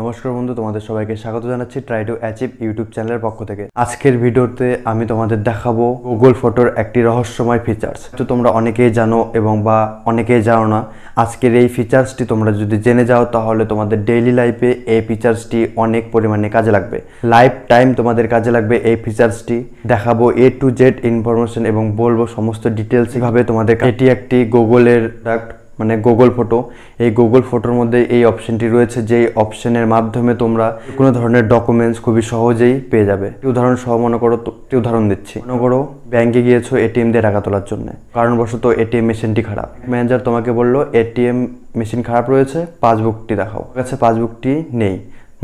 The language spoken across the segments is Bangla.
নমস্কার বন্ধু তোমাদের সবাইকে স্বাগত জানাচ্ছি ট্রাই টু অ্যাচিভ ইউটিউব চ্যানেলের পক্ষ থেকে আজকের ভিডিওতে আমি তোমাদের দেখাবো গুগল ফটোর একটি রহস্যময় ফিচার্স তো তোমরা অনেকেই জানো এবং বা অনেকেই জানো না আজকের এই ফিচার্সটি তোমরা যদি জেনে যাও তাহলে তোমাদের ডেইলি লাইফে এই ফিচার্সটি অনেক পরিমাণে কাজে লাগবে লাইফ টাইম তোমাদের কাজে লাগবে এই ফিচার্সটি দেখাবো এ টু জেড ইনফরমেশন এবং বলবো সমস্ত ডিটেলস তোমাদের এটি একটি গুগলের প্রোডাক্ট মানে গুগল ফটো এই গুগল ফটোর মধ্যে এই অপশনটি রয়েছে যে অপশানের মাধ্যমে তোমরা কোনো ধরনের ডকুমেন্টস খুবই সহজেই পেয়ে যাবে উদাহরণ সহ মনে করো উদাহরণ দিচ্ছি মনে করো ব্যাংকে গিয়েছো এটিএম দিয়ে টাকা তোলার জন্য কারণবশত এটিএম মেশিনটি খারাপ ম্যানেজার তোমাকে বললো এটিএম মেশিন খারাপ রয়েছে পাসবুকটি দেখাও কাছে পাসবুকটি নেই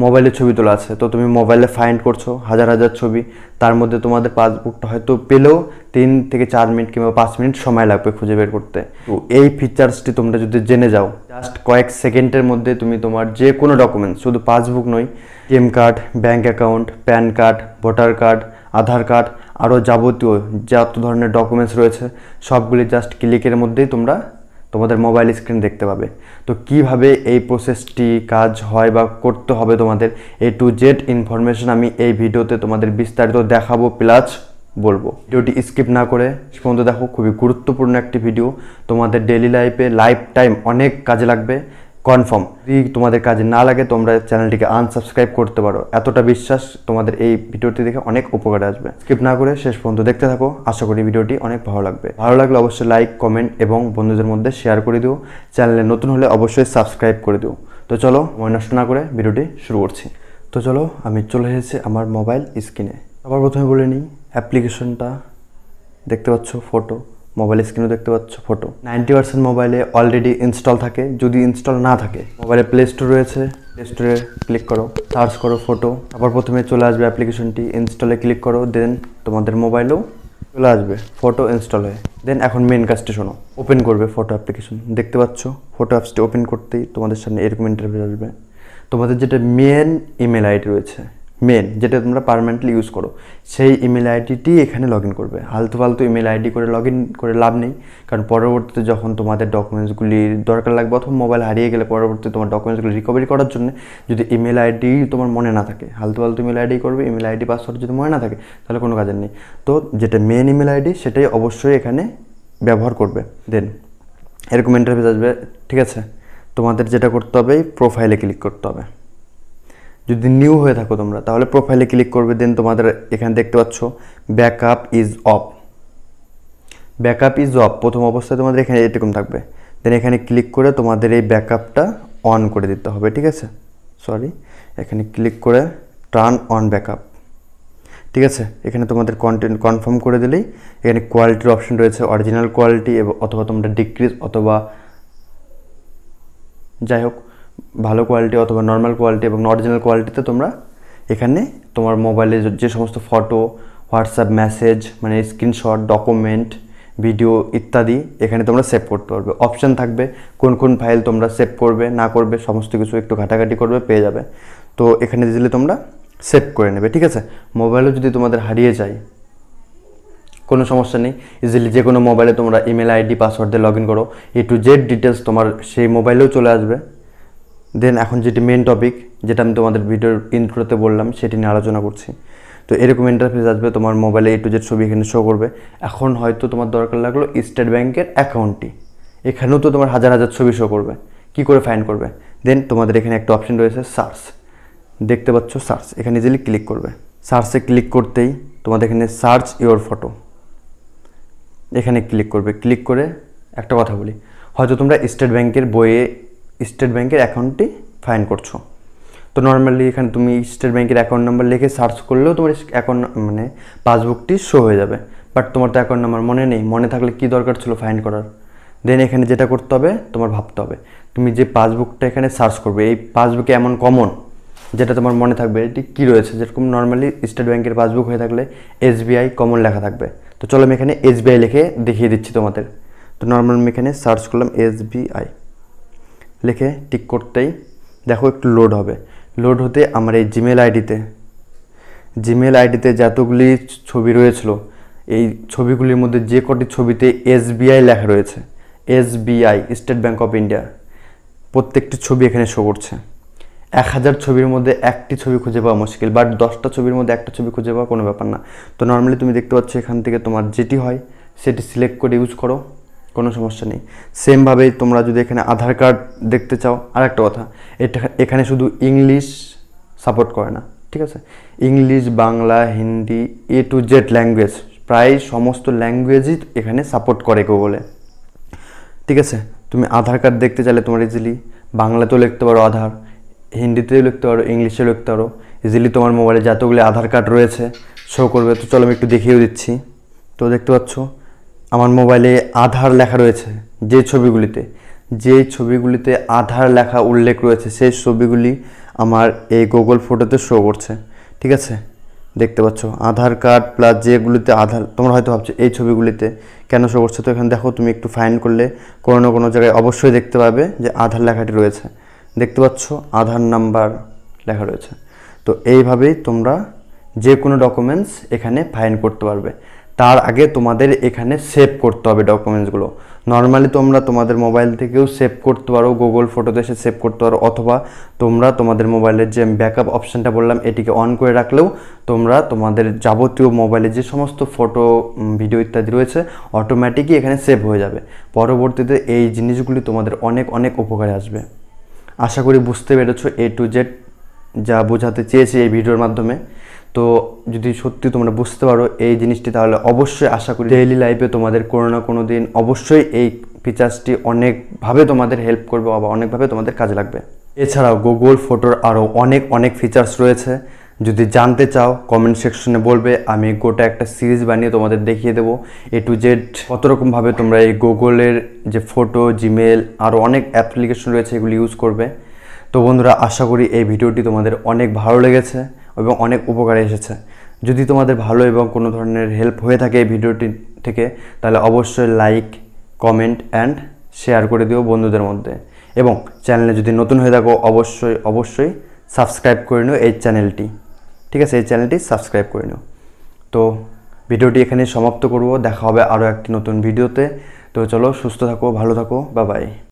মোবাইলে ছবি তোলা আছে তো তুমি মোবাইলে ফাইন্ড করছো হাজার হাজার ছবি তার মধ্যে তোমাদের পাসবুকটা হয়তো পেলেও তিন থেকে চার মিনিট কিংবা পাঁচ মিনিট সময় লাগবে খুঁজে বের করতে তো এই ফিচার্সটি তোমরা যদি জেনে যাও জাস্ট কয়েক সেকেন্ডের মধ্যে তুমি তোমার যে কোনো ডকুমেন্টস শুধু পাসবুক নয় M card bank account PAN card voter card Aadhaar card আরও যাবতীয় যত ধরনের ডকুমেন্টস রয়েছে সবগুলি জাস্ট ক্লিকের মধ্যেই তোমরা তোমাদের মোবাইল স্ক্রিন দেখতে পাবে তো কিভাবে এই প্রসেসটি কাজ হয় বা করতে হবে তোমাদের এ টু জেড ইনফরমেশন আমি এই ভিডিওতে তোমাদের বিস্তারিত দেখাবো প্লাস বলবো ভিডিওটি স্কিপ না করে পর্যন্ত দেখো খুবই গুরুত্বপূর্ণ একটি ভিডিও তোমাদের ডেলি লাইফে লাইফ টাইম অনেক কাজে লাগবে কনফার্ম যদি তোমাদের কাজে না লাগে তোমরা চ্যানেলটিকে আনসাবস্ক্রাইব করতে পারো এতটা বিশ্বাস তোমাদের এই ভিডিওটি দেখে অনেক উপকার আসবে স্কিপ না করে শেষ পর্যন্ত দেখতে থাকো আশা করি ভিডিওটি অনেক ভালো লাগবে ভালো লাগলে অবশ্যই লাইক কমেন্ট এবং বন্ধুদের মধ্যে শেয়ার করে দিও চ্যানেলে নতুন হলে অবশ্যই সাবস্ক্রাইব করে দিও তো চলো ময় নষ্ট না করে ভিডিওটি শুরু করছি তো চলো আমি চলে এসেছি আমার মোবাইল স্ক্রিনে আবার প্রথমে বলে নিই অ্যাপ্লিকেশনটা দেখতে পাচ্ছ ফটো মোবাইল স্ক্রিনও দেখতে পাচ্ছ ফটো নাইনটি পার্সেন্ট মোবাইলে অলরেডি ইনস্টল থাকে যদি ইনস্টল না থাকে মোবাইলে প্লে স্টোর রয়েছে প্লে স্টোরে ক্লিক করো সার্চ করো ফটো আবার প্রথমে চলে আসবে অ্যাপ্লিকেশনটি ইনস্টলে ক্লিক করো দেন তোমাদের মোবাইলেও চলে আসবে ফটো ইনস্টল হয়ে দেন এখন মেন কাজটি শোনো ওপেন করবে ফটো অ্যাপ্লিকেশন দেখতে পাচ্ছ ফটো অ্যাপসটি ওপেন করতেই তোমাদের সামনে এরকম ইন্টারভিউ আসবে তোমাদের যেটা মেন ইমেল আইডি রয়েছে মেল যেটা তোমরা পারমানেন্টলি ইউজ করো সেই ইমেল আইডিটি এখানে লগ ইন করবে হালতু ফালতু ইমেল আইডি করে লগ ইন করে লাভ নেই কারণ পরবর্তীতে যখন তোমাদের ডকুমেন্টসগুলির দরকার লাগবে অথবা মোবাইল হারিয়ে গেলে পরবর্তীতে তোমার ডকুমেন্টসগুলি রিকভারি করার জন্য যদি ইমেল আইডি তোমার মনে না থাকে হালতু ফালতু ইমেল আইডি করবে ইমেল আইডি পাসওয়ার্ড যদি মনে না থাকে তাহলে কোনো কাজের নেই তো যেটা মেন ইমেল আইডি সেটাই অবশ্যই এখানে ব্যবহার করবে দেন এরকম ইন্টারভিউ আসবে ঠিক আছে তোমাদের যেটা করতে হবে প্রোফাইলে ক্লিক করতে হবে যদি নিউ হয়ে থাকো তোমরা তাহলে প্রোফাইলে ক্লিক করবে দেন তোমাদের এখানে দেখতে পাচ্ছ backup is off backup is off প্রথম অবস্থায় তোমাদের এখানে এরকম থাকবে দেন এখানে ক্লিক করে তোমাদের এই ব্যাকআপটা অন করে দিতে হবে ঠিক আছে সরি এখানে ক্লিক করে টার্ন অন ব্যাকআপ ঠিক আছে এখানে তোমাদের কন্টেন্ট কনফার্ম করে দিলেই এখানে কোয়ালিটির অপশন রয়েছে অরিজিনাল কোয়ালিটি অথবা তোমরা ডিক্রিজ অথবা যাই হোক ভালো কোয়ালিটি অথবা নর্মাল কোয়ালিটি এবং অরিজিনাল কোয়ালিটিতে তোমরা এখানে তোমার মোবাইলে যে সমস্ত ফটো হোয়াটসঅ্যাপ মেসেজ মানে স্ক্রিনশট ডকুমেন্ট ভিডিও ইত্যাদি এখানে তোমরা সেভ করতে পারবে অপশান থাকবে কোন কোন ফাইল তোমরা সেভ করবে না করবে সমস্ত কিছু একটু ঘাটাঘাটি করবে পেয়ে যাবে তো এখানে দিলে তোমরা সেভ করে নেবে ঠিক আছে মোবাইলও যদি তোমাদের হারিয়ে যায় কোনো সমস্যা নেই ইজিলি যে কোনো মোবাইলে তোমরা ইমেল আইডি পাসওয়ার্ড দিয়ে লগ ইন করো এ টু জেড ডিটেলস তোমার সেই মোবাইলেও চলে আসবে দেন এখন যেটি মেন টপিক যেটা আমি তোমাদের ভিডিওর ইন্ট্রোতে বললাম সেটি নিয়ে আলোচনা করছি তো এরকম ইন্টারফেস আসবে তোমার মোবাইলে এ টু জেড ছবি এখানে শো করবে এখন হয়তো তোমার দরকার লাগলো স্টেট ব্যাংকের অ্যাকাউন্টটি এখানেও তো তোমার হাজার হাজার ছবি শো করবে কি করে ফাইন করবে দেন তোমাদের এখানে একটা অপশন রয়েছে সার্চ দেখতে পাচ্ছ সার্চ এখানে ইজিলি ক্লিক করবে সার্চে ক্লিক করতেই তোমাদের এখানে সার্চ ইওর ফটো এখানে ক্লিক করবে ক্লিক করে একটা কথা বলি হয়তো তোমরা স্টেট ব্যাংকের বইয়ে স্টেট ব্যাংকের অ্যাকাউন্টটি ফাইন করছো তো নর্মালি এখানে তুমি স্টেট ব্যাংকের অ্যাকাউন্ট নাম্বার লিখে সার্চ করলেও তোমার অ্যাকাউন্ট মানে পাসবুকটি শো হয়ে যাবে বাট তোমার তো অ্যাকাউন্ট নাম্বার মনে নেই মনে থাকলে কি দরকার ছিল ফাইন করার দেন এখানে যেটা করতে হবে তোমার ভাবতে হবে তুমি যে পাসবুকটা এখানে সার্চ করবে এই পাসবুকে এমন কমন যেটা তোমার মনে থাকবে এটি কী রয়েছে যেরকম নর্মালি স্টেট ব্যাংকের পাসবুক হয়ে থাকলে এসবিআই কমন লেখা থাকবে তো চলো আমি এখানে এসবিআই লিখে দেখিয়ে দিচ্ছি তোমাদের তো নর্মাল আমি এখানে সার্চ করলাম এসবিআই লিখে টিক করতেই দেখো একটু লোড হবে লোড হতে আমার এই জিমেল আইডিতে জিমেল আইডিতে যতগুলি ছবি রয়েছিল এই ছবিগুলির মধ্যে যে কটি ছবিতে এসবিআই লেখা রয়েছে SBI State Bank of India প্রত্যেকটি ছবি এখানে শো করছে এক হাজার ছবির মধ্যে একটি ছবি খুঁজে পাওয়া মুশকিল বাট দশটা ছবির মধ্যে একটা ছবি খুঁজে পাওয়া কোনো ব্যাপার না তো নর্মালি তুমি দেখতে পাচ্ছ এখান থেকে তোমার যেটি হয় সেটি সিলেক্ট করে ইউজ করো কোনো সমস্যা নেই সেমভাবে তোমরা যদি এখানে আধার কার্ড দেখতে চাও আর একটা কথা এটা এখানে শুধু ইংলিশ সাপোর্ট করে না ঠিক আছে English Bangla Hindi A to Z language প্রায় সমস্ত ল্যাঙ্গুয়েজই এখানে সাপোর্ট করে কেউ বলে ঠিক আছে তুমি আধার কার্ড দেখতে চাইলে তোমার ইজিলি বাংলাতেও লিখতে পারো আধার হিন্দিতেও লিখতে পারো ইংলিশেও লিখতে পারো ইজিলি তোমার মোবাইলে যতগুলি আধার কার্ড রয়েছে শো করবে তো চলো আমি একটু দেখিয়েও দিচ্ছি তো দেখতে পাচ্ছ আমার মোবাইলে আধার লেখা রয়েছে যে ছবিগুলিতে যে ছবিগুলিতে আধার লেখা উল্লেখ রয়েছে সেই ছবিগুলি আমার এই গুগল ফটোতে শো করছে ঠিক আছে দেখতে পাচ্ছ আধার কার্ড প্লাস যেগুলিতে আধার তোমরা হয়তো ভাবছো এই ছবিগুলিতে কেন শো করছে তো এখানে দেখো তুমি একটু ফাইন করলে কোনো না কোনো জায়গায় অবশ্যই দেখতে পাবে যে আধার লেখাটি রয়েছে দেখতে পাচ্ছ আধার নাম্বার লেখা রয়েছে তো এইভাবেই তোমরা যে কোনো ডকুমেন্টস এখানে ফাইন করতে পারবে তার আগে তোমাদের এখানে সেভ করতে হবে ডকুমেন্টসগুলো নর্মালি তোমরা তোমাদের মোবাইল থেকেও সেভ করতে পারো গুগল ফটোতে এসে সেভ করতে পারো অথবা তোমরা তোমাদের মোবাইলের যে ব্যাকআপ অপশানটা বললাম এটিকে অন করে রাখলেও তোমরা তোমাদের যাবতীয় মোবাইলে যে সমস্ত ফটো ভিডিও ইত্যাদি রয়েছে অটোমেটিকই এখানে সেভ হয়ে যাবে পরবর্তীতে এই জিনিসগুলি তোমাদের অনেক অনেক উপকারে আসবে আশা করি বুঝতে পেরেছো এ টু জেড যা বোঝাতে চেয়েছি এই ভিডিওর মাধ্যমে তো যদি সত্যি তোমরা বুঝতে পারো এই জিনিসটি তাহলে অবশ্যই আশা করি ডেইলি লাইফে তোমাদের কোনো না কোনো দিন অবশ্যই এই ফিচার্সটি অনেকভাবে তোমাদের হেল্প করবে বা অনেকভাবে তোমাদের কাজে লাগবে এছাড়াও গুগল ফটোর আরও অনেক অনেক ফিচার্স রয়েছে যদি জানতে চাও কমেন্ট সেকশনে বলবে আমি গোটা একটা সিরিজ বানিয়ে তোমাদের দেখিয়ে দেবো এ টু জেড কত রকমভাবে তোমরা এই গুগলের যে ফটো জিমেল আরও অনেক অ্যাপ্লিকেশন রয়েছে এগুলি ইউজ করবে তো বন্ধুরা আশা করি এই ভিডিওটি তোমাদের অনেক ভালো লেগেছে এবং অনেক উপকারে এসেছে যদি তোমাদের ভালো এবং কোনো ধরনের হেল্প হয়ে থাকে এই ভিডিওটি থেকে তাহলে অবশ্যই লাইক কমেন্ট অ্যান্ড শেয়ার করে দিও বন্ধুদের মধ্যে এবং চ্যানেলে যদি নতুন হয়ে থাকো অবশ্যই অবশ্যই সাবস্ক্রাইব করে নিও এই চ্যানেলটি ঠিক আছে এই চ্যানেলটি সাবস্ক্রাইব করে নিও তো ভিডিওটি এখানে সমাপ্ত করব দেখা হবে আরও একটি নতুন ভিডিওতে তো চলো সুস্থ থাকো ভালো থাকো বা বাই